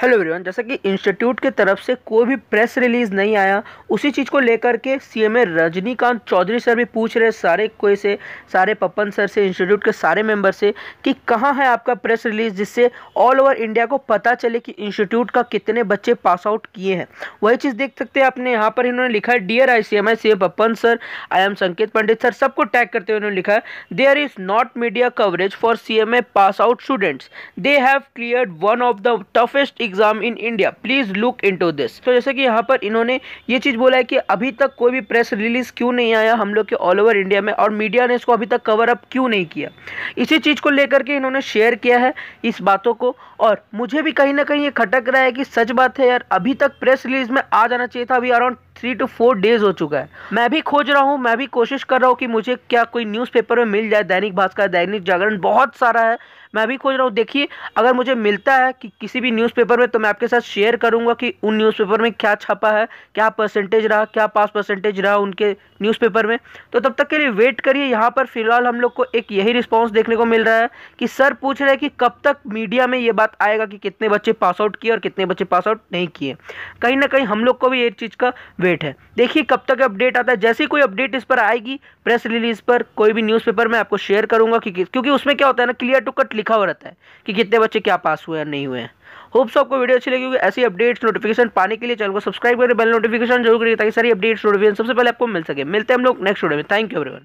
hello everyone जैसा कि institute के तरफ से कोई भी प्रेस रिलीज़ नहीं आया उसी चीज़ को लेकर के सीएमए रजनीकांत चौधरी सर भी पूछ रहे सारे कोई से सारे पपन सर से इंस्टीट्यूट के सारे मेंबर से कि कहाँ है आपका प्रेस रिलीज़ जिससे ऑल ओवर इंडिया को पता चले कि इंस्टीट्यूट का कितने बच्चे पास आउट किए हैं वही चीज़ देख सकते हैं आपने यहाँ पर इन्होंने लिखा है dear I C M I C Papan sir I am Sanket Pandit sir सबको टैग करते हुए उन्होंने लिखा है there is not media coverage for C M A pass out students they have clear one of the toughest exam in India please look into this तो जैसे कि यहाँ पर इन्होंने ये चीज बोला है कि अभी तक कोई भी प्रेस रिलीज क्यों नहीं आया हम लोग के ऑल ओवर इंडिया में और मीडिया ने इसको अभी तक कवर अप क्यों नहीं किया इसी चीज को लेकर के इन्होंने शेयर किया है इस बातों को और मुझे भी कहीं ना कहीं ये खटक रहा है कि सच बात है यार अभी तक प्रेस रिलीज में आ जाना चाहिए था अभी around three to four days हो चुका है मैं भी खोज रहा हूँ मैं भी कोशिश कर रहा हूँ कि मुझे क्या कोई न्यूज़पेपर में मिल जाए दैनिक भास्कर दैनिक जागरण बहुत सारा है मैं भी खोज रहा हूँ देखिए अगर मुझे मिलता है कि किसी भी न्यूज़पेपर न्यूज़पेपर में तो मैं आपके साथ शेयर करूंगा कि उन न्यूज़पेपर में क्या छपा है क्या परसेंटेज रहा क्या पास परसेंटेज रहा उनके न्यूज़पेपर में तो तब तक के लिए वेट करिए यहाँ पर फिलहाल हम लोग को एक यही रिस्पांस देखने को मिल रहा है कि सर पूछ रहे हैं कि कब तक मीडिया में ये बात आएगा कि कितने बच्चे पास आउट किए और कितने बच्चे पास आउट नहीं किए कहीं ना कहीं हम लोग को भी एक चीज़ का वेट है देखिए कब तक अपडेट आता है जैसे ही कोई अपडेट इस पर आएगी प्रेस रिलीज पर कोई भी न्यूज़पेपर में आपको शेयर करूँगा क्योंकि उसमें क्या होता है ना क्लियर टू कट लिखा हुआ रहता है कि कितने बच्चे क्या पास हुए या नहीं हुए हैं होप सो आपको वीडियो अच्छी लगी होगी ऐसी अपडेट्स नोटिफिकेशन पाने के लिए चैनल को सब्सक्राइब करें बेल नोटिफिकेशन जरूर करिए ताकि सारी अपडेट्स नोटिफिकेशन सबसे पहले आपको मिल सके मिलते हैं हम लोग नेक्स्ट वीडियो में थैंक यू एवरीवन